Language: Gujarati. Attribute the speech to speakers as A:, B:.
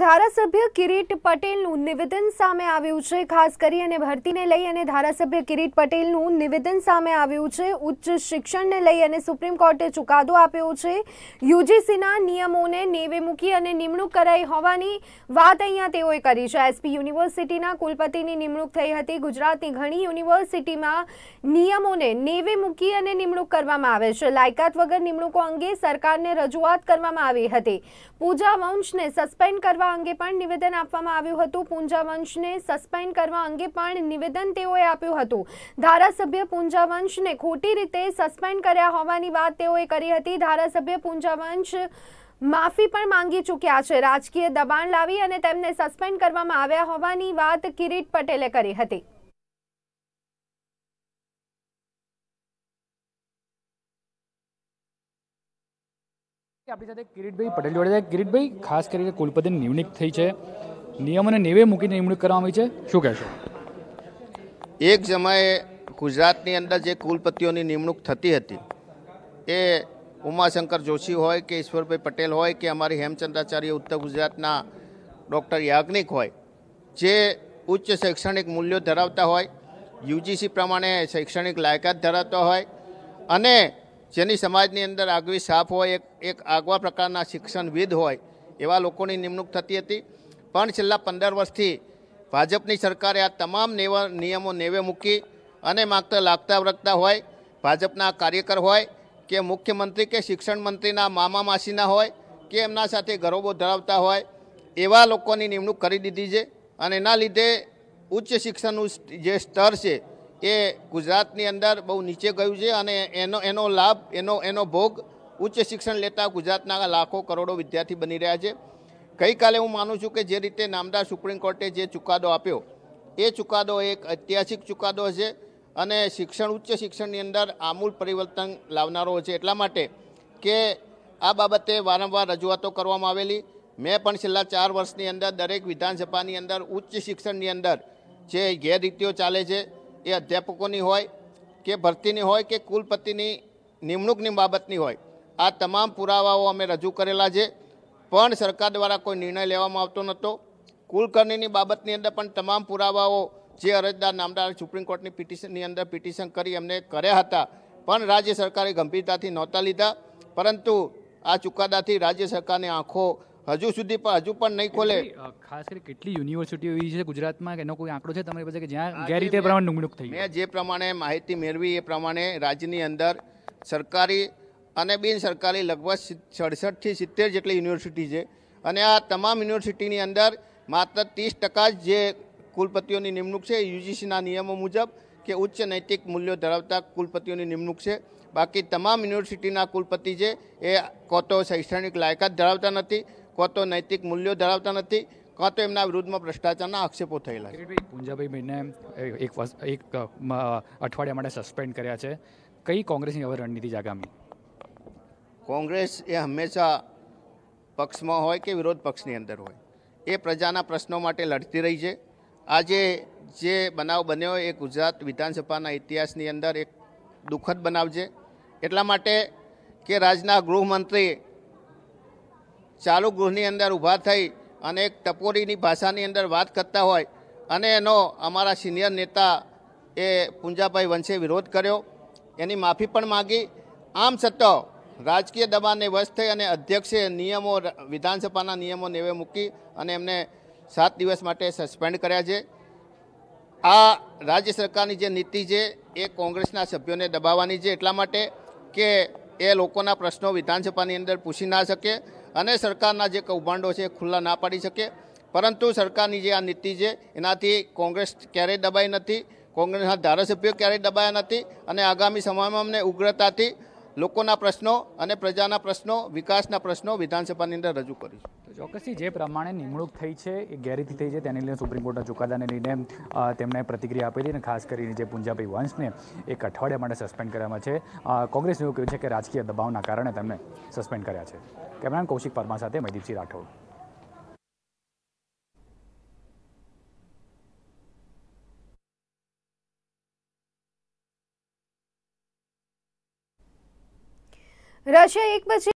A: ધારાસભ્ય કિરીટ પટેલનું નિવેદન સામે આવ્યું છે ખાસ કરી અને ભરતીને લઈ અને ધારાસભ્ય કિરીટ પટેલનું નિવેદન સામે આવ્યું છે ઉચ્ચ શિક્ષણને લઈ અને સુપ્રીમ કોર્ટે ચુકાદો આપ્યો છે યુજીસીના નિયમોને નેવે મૂકી અને નિમણૂક કરાઈ હોવાની વાત અહીંયા તેઓએ કરી છે એસપી યુનિવર્સિટીના કુલપતિની નિમણૂક થઈ હતી ગુજરાતની ઘણી યુનિવર્સિટીમાં નિયમોને નેવે મૂકી અને નિમણૂક કરવામાં આવે છે લાયકાત વગર નિમણૂકો અંગે સરકારને રજૂઆત કરવામાં આવી હતી પૂજા વંશને સસ્પેન્ડ કરવા કરવા અંગે પણ નિવેદન આપવામાં આવ્યું હતું પૂંજાવંશને સસ્પેન્ડ કરવા અંગે પણ નિવેદન તેઓએ આપ્યું હતું ધારાસભ્ય પૂંજાવંશને ખોટી રીતે સસ્પેન્ડ કર્યા હોવાની વાત તેઓએ કરી હતી ધારાસભ્ય પૂંજાવંશ માફી પણ માંગી ચૂક્યા છે રાજકીય દબાણ લાવી અને તેમને સસ્પેન્ડ કરવામાં આવ્યા હોવાની વાત કિરીટ પટેલે કરી
B: હતી આપણી સાથે કિરીટભાઈ પટેલ જોડે છે કિરીટભાઈ ખાસ કરીને કુલપતિની નિમણૂક થઈ છે નિયમોને નેવે મૂકીને નિમણૂક કરવામાં આવી છે શું કહેશો
C: એક સમયે ગુજરાતની અંદર જે કુલપતિઓની નિમણૂક થતી હતી એ ઉમાશંકર જોશી હોય કે ઈશ્વરભાઈ પટેલ હોય કે અમારી હેમચંદ્રાચાર્ય ઉત્તર ગુજરાતના ડૉક્ટર યાજ્ઞિક હોય જે ઉચ્ચ શૈક્ષણિક મૂલ્યો ધરાવતા હોય યુજીસી પ્રમાણે શૈક્ષણિક લાયકાત ધરાવતા હોય અને જેની સમાજની અંદર આગવી સાફ હોય એક એક આગવા પ્રકારના શિક્ષણ વિદ હોય એવા લોકોને નિમણૂક થતી હતી પણ છેલ્લા 15 વર્ષથી ભાજપની સરકારે આ તમામ નિયમો નેવે મૂકી અને માક્ત લાગતાવ્રકતા હોય ભાજપના કાર્યકર હોય કે મુખ્યમંત્રી કે શિક્ષણ મંત્રીના મામા માસીના હોય કે એમના સાથે ગરોબો ધરાવતા હોય એવા લોકોને નિમણૂક કરી દીધી છે અને ના લીધે ઉચ્ચ શિક્ષણ નું જે સ્તર છે એ ગુજરાતની અંદર બહુ નીચે ગયું છે અને એનો એનો લાભ એનો એનો ભોગ ઉચ્ચ શિક્ષણ લેતા ગુજરાતના લાખો કરોડો વિદ્યાર્થી બની રહ્યા છે ગઈકાલે હું માનું છું કે જે રીતે નામદાર સુપ્રીમ કોર્ટે જે ચુકાદો આપ્યો એ ચુકાદો એક ઐતિહાસિક ચુકાદો છે અને શિક્ષણ ઉચ્ચ શિક્ષણની અંદર આમૂલ પરિવર્તન લાવનારો છે એટલા માટે કે આ બાબતે વારંવાર રજૂઆતો કરવામાં આવેલી મેં પણ છેલ્લા ચાર વર્ષની અંદર દરેક વિધાનસભાની અંદર ઉચ્ચ શિક્ષણની અંદર જે ગેરરીતિઓ ચાલે છે એ અધ્યાપકોની હોય કે ભરતીની હોય કે કુલપતિની નિમણૂકની બાબતની હોય આ તમામ પુરાવાઓ અમે રજૂ કરેલા છે પણ સરકાર દ્વારા કોઈ નિર્ણય લેવામાં આવતો નહોતો કુલકર્ણીની બાબતની અંદર પણ તમામ પુરાવાઓ જે અરજદાર નામદાર સુપ્રીમ કોર્ટની પિટિશનની અંદર પિટિશન કરી અમને કર્યા હતા પણ રાજ્ય સરકારે ગંભીરતાથી નહોતા લીધા પરંતુ આ ચુકાદાથી રાજ્ય સરકારની આંખો હજુ સુધી પણ હજુ પણ નહીં ખોલે
B: ખાસ કરી કેટલી યુનિવર્સિટીઓ એવી છે ગુજરાતમાં કે એનો કોઈ આંકડો છે તમારી પાસે કે જ્યાં ગેરરીતે પ્રમાણે નિમણૂક થઈ મેં
C: જે પ્રમાણે માહિતી મેળવી એ પ્રમાણે રાજ્યની અંદર સરકારી અને બિન સરકારી લગભગ સડસઠથી સિત્તેર જેટલી યુનિવર્સિટી છે અને આ તમામ યુનિવર્સિટીની અંદર માત્ર ત્રીસ ટકા જ જે કુલપતિઓની નિમણૂક છે યુજીસીના નિયમો મુજબ કે ઉચ્ચ નૈતિક મૂલ્યો ધરાવતા કુલપતિઓની નિમણૂક છે બાકી તમામ યુનિવર્સિટીના કુલપતિ છે એ કોતો શૈક્ષણિક લાયકાત ધરાવતા નથી કાં તો નૈતિક મૂલ્યો ધરાવતા નથી કાં તો એમના વિરુદ્ધમાં ભ્રષ્ટાચારના આક્ષેપો થયેલા છે
B: પૂંજાભાઈબેનને એક એક અઠવાડિયા માટે સસ્પેન્ડ કર્યા છે કઈ કોંગ્રેસની હવે રણનીતિ
C: જાગામી કોંગ્રેસ એ હંમેશા પક્ષમાં હોય કે વિરોધ પક્ષની અંદર હોય એ પ્રજાના પ્રશ્નો માટે લડતી રહી છે આજે જે બનાવ બન્યો એ ગુજરાત વિધાનસભાના ઇતિહાસની અંદર એક દુઃખદ બનાવ છે એટલા માટે કે રાજ્યના ગૃહમંત્રી ચાલો ગૃહ ની અંદર ઉભા થઈ અને એક ટપોરી ની ભાષા ની અંદર વાત કરતા હોય અને એનો અમારા સિનિયર નેતા એ પુંજાભાઈ વંશે વિરોધ કર્યો એની માફી પણ માંગી આમ સત્તા राजकीय દબાણ ને વશ થઈ અને અધ્યક્ષે નિયમો વિધાનસભાના નિયમો નેવે મૂકી અને એમને 7 દિવસ માટે સસ્પેન્ડ કર્યા છે આ રાજ્ય સરકાર ની જે નીતિ છે એ કોંગ્રેસ ના સભ્યો ને દબાવવાની છે એટલા માટે કે એ લોકો ના પ્રશ્નો વિધાનસભા ની અંદર પૂછી ના શકે અને સરકારના જે કવબાંડો છે એ ખુલ્લા ના પડી શકે પરંતુ સરકારની જે આ નીતિ છે એનાથી કોંગ્રેસ ક્યારે દબાઈ નથી કોંગ્રેસના ધારાસભ્ય ક્યારે દબાયા નથી અને આગામી સમામાં અમને ઉગ્રતાથી લોકોના પ્રશ્નો અને પ્રજાના પ્રશ્નો વિકાસના પ્રશ્નો વિધાનસભાની અંદર રજૂ કરીશું ચોક્કસથી
B: જે પ્રમાણે નિમણૂક થઈ છે એ ગેરરીતિ થઈ છે તેને લઈને સુપ્રીમ કોર્ટના ચુકાદાને લઈને તેમણે પ્રતિક્રિયા આપી હતી અને ખાસ કરીને જે પૂંજાભાઈ વંશને એક અઠવાડિયા માટે સસ્પેન્ડ કરવામાં છે કોંગ્રેસનું એવું કહ્યું છે કે રાજકીય દબાવના કારણે તેમને સસ્પેન્ડ કર્યા છે કેમેરાન કૌશિક પરમા સાથે મયદીપસિંહ રાઠોડ
A: રશિયા એક પછી